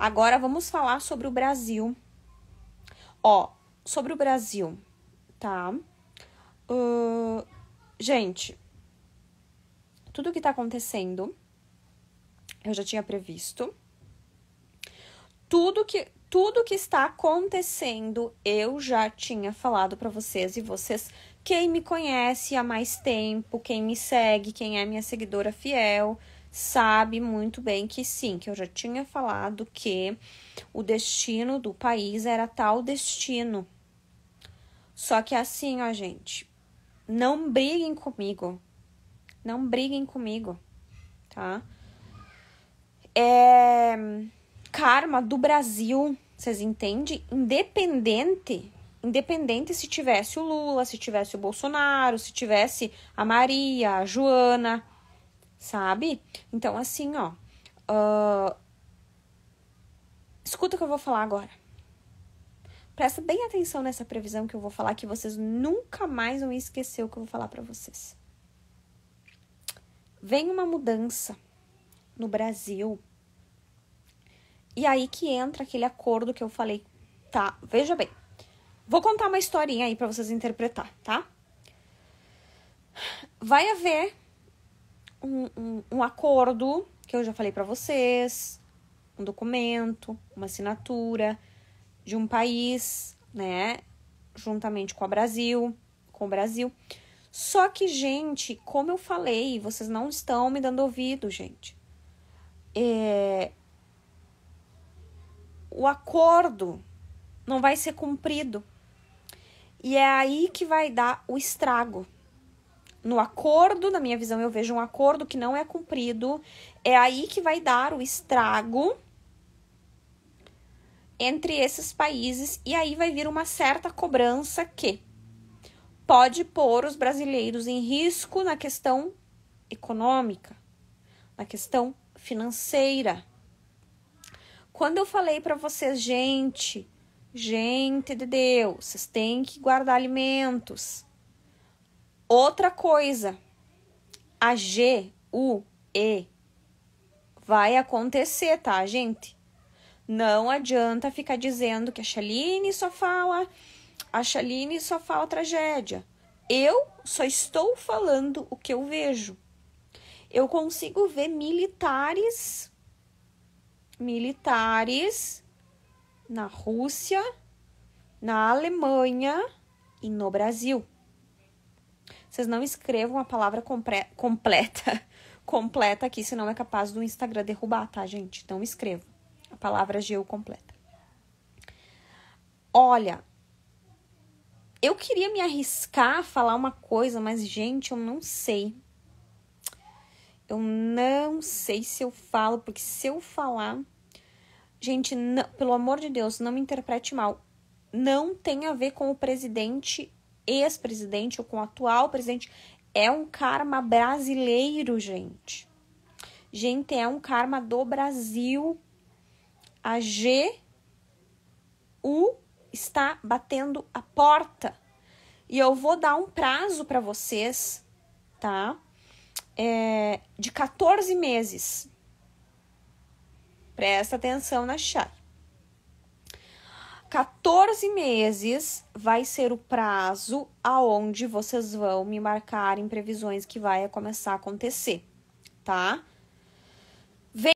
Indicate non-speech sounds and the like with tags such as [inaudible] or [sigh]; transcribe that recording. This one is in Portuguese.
Agora vamos falar sobre o Brasil. Ó, sobre o Brasil, tá? Uh, gente, tudo que tá acontecendo eu já tinha previsto. Tudo que tudo que está acontecendo eu já tinha falado para vocês e vocês quem me conhece há mais tempo, quem me segue, quem é minha seguidora fiel, sabe muito bem que sim, que eu já tinha falado que o destino do país era tal destino. Só que assim, ó, gente, não briguem comigo. Não briguem comigo, tá? É karma do Brasil, vocês entendem? Independente independente se tivesse o Lula, se tivesse o Bolsonaro, se tivesse a Maria, a Joana, sabe? Então, assim, ó. Uh, escuta o que eu vou falar agora. Presta bem atenção nessa previsão que eu vou falar, que vocês nunca mais vão esquecer o que eu vou falar para vocês. Vem uma mudança no Brasil. E aí que entra aquele acordo que eu falei, tá? Veja bem. Vou contar uma historinha aí para vocês interpretar, tá? Vai haver um, um, acordo, que eu já falei para vocês, um documento, uma assinatura de um país, né? Juntamente com o Brasil, com o Brasil. Só que, gente, como eu falei, vocês não estão me dando ouvido, gente. É... O acordo não vai ser cumprido. E é aí que vai dar o estrago no acordo, na minha visão, eu vejo um acordo que não é cumprido. É aí que vai dar o estrago entre esses países e aí vai vir uma certa cobrança que pode pôr os brasileiros em risco na questão econômica, na questão financeira. Quando eu falei para vocês, gente, gente de Deus, vocês têm que guardar alimentos Outra coisa, a G-U-E vai acontecer, tá, gente? Não adianta ficar dizendo que a Chaline só fala, a Chaline só fala tragédia. Eu só estou falando o que eu vejo. Eu consigo ver militares, militares na Rússia, na Alemanha e no Brasil. Vocês não escrevam a palavra compre- completa, [laughs] completa aqui, senão é capaz do Instagram derrubar, tá, gente? Então escrevam a palavra é geo completa. Olha, eu queria me arriscar a falar uma coisa, mas gente, eu não sei. Eu não sei se eu falo, porque se eu falar, gente, não, pelo amor de Deus, não me interprete mal. Não tem a ver com o presidente ex-presidente ou com o atual presidente. É um karma brasileiro, gente. Gente, é um karma do Brasil. A GU está batendo a porta. E eu vou dar um prazo para vocês, tá? É, de 14 meses. Presta atenção na chave. 14 meses vai ser o prazo aonde vocês vão me marcar em previsões que vai começar a acontecer, tá?